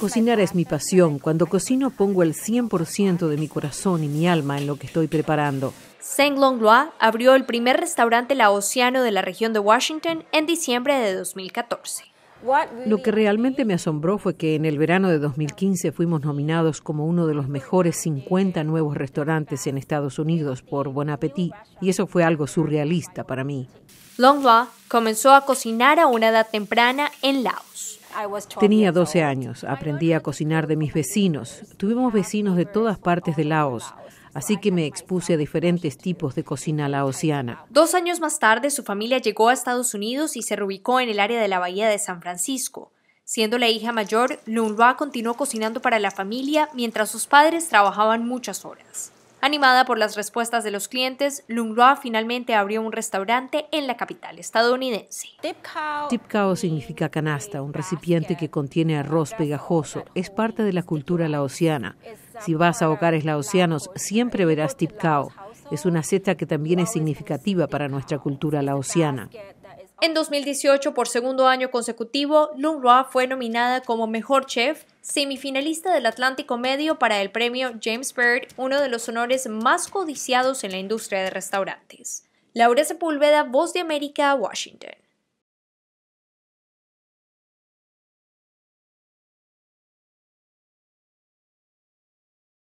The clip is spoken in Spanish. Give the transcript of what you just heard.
Cocinar es mi pasión. Cuando cocino pongo el 100% de mi corazón y mi alma en lo que estoy preparando. Seng Loa abrió el primer restaurante laociano de la región de Washington en diciembre de 2014. Lo que realmente me asombró fue que en el verano de 2015 fuimos nominados como uno de los mejores 50 nuevos restaurantes en Estados Unidos por Bon Appetit, y eso fue algo surrealista para mí. Loa comenzó a cocinar a una edad temprana en Laos. Tenía 12 años, aprendí a cocinar de mis vecinos. Tuvimos vecinos de todas partes de Laos, así que me expuse a diferentes tipos de cocina laosiana. Dos años más tarde, su familia llegó a Estados Unidos y se reubicó en el área de la Bahía de San Francisco. Siendo la hija mayor, Lunhua continuó cocinando para la familia mientras sus padres trabajaban muchas horas. Animada por las respuestas de los clientes, Loa finalmente abrió un restaurante en la capital estadounidense. Tipkao significa canasta, un recipiente que contiene arroz pegajoso. Es parte de la cultura laosiana. Si vas a hogares laosianos, siempre verás tipkao. Es una seta que también es significativa para nuestra cultura laosiana. En 2018, por segundo año consecutivo, Lumroa fue nominada como Mejor Chef, semifinalista del Atlántico Medio para el premio James Beard, uno de los honores más codiciados en la industria de restaurantes. Laura Sepúlveda, Voz de América, Washington.